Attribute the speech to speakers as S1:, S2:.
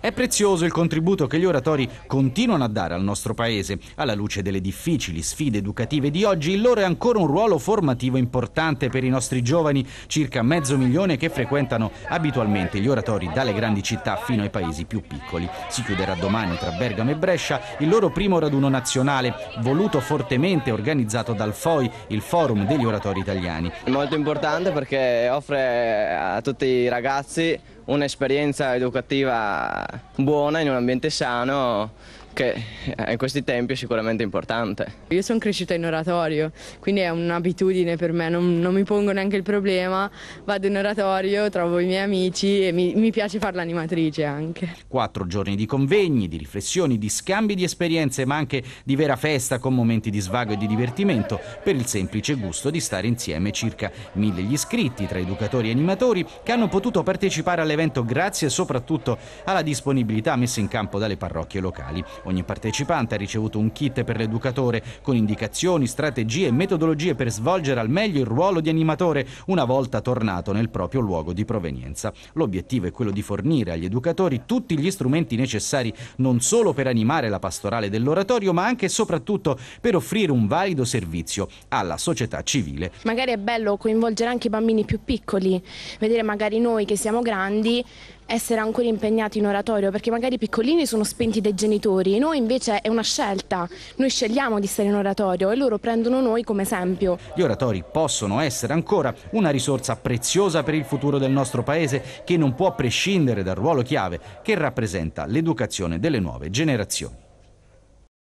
S1: È prezioso il contributo che gli oratori continuano a dare al nostro paese. Alla luce delle difficili sfide educative di oggi, il loro è ancora un ruolo formativo importante per i nostri giovani, circa mezzo milione che frequentano abitualmente gli oratori dalle grandi città fino ai paesi più piccoli. Si chiuderà domani tra Bergamo e Brescia il loro primo raduno nazionale, voluto fortemente organizzato dal FOI, il Forum degli Oratori Italiani.
S2: È molto importante perché offre a tutti i ragazzi un'esperienza educativa buona in un ambiente sano che eh, in questi tempi è sicuramente importante.
S3: Io sono cresciuta in oratorio, quindi è un'abitudine per me, non, non, mi pongo neanche il problema, vado in oratorio, trovo i miei amici e mi, mi piace fare l'animatrice anche.
S1: Quattro giorni di convegni, di riflessioni, di scambi di esperienze, ma anche di vera festa con momenti di svago e di divertimento per il semplice gusto di stare insieme circa mille gli iscritti tra educatori e animatori che hanno potuto partecipare all'evento grazie soprattutto alla disponibilità messa in campo dalle parrocchie locali. Ogni partecipante ha ricevuto un kit per l'educatore con indicazioni, strategie e metodologie per svolgere al meglio il ruolo di animatore una volta tornato nel proprio luogo di provenienza. L'obiettivo è quello di fornire agli educatori tutti gli strumenti necessari non solo per animare la pastorale dell'oratorio, ma anche e soprattutto per offrire un valido servizio alla società civile.
S4: Magari è bello coinvolgere anche i bambini più piccoli, vedere magari noi che siamo grandi essere ancora impegnati in oratorio, perché magari i piccolini sono spenti dai genitori, e noi invece è una scelta, noi scegliamo di stare in oratorio e loro prendono noi come esempio.
S1: Gli oratori possono essere ancora una risorsa preziosa per il futuro del nostro paese che non può prescindere dal ruolo chiave che rappresenta l'educazione delle nuove generazioni.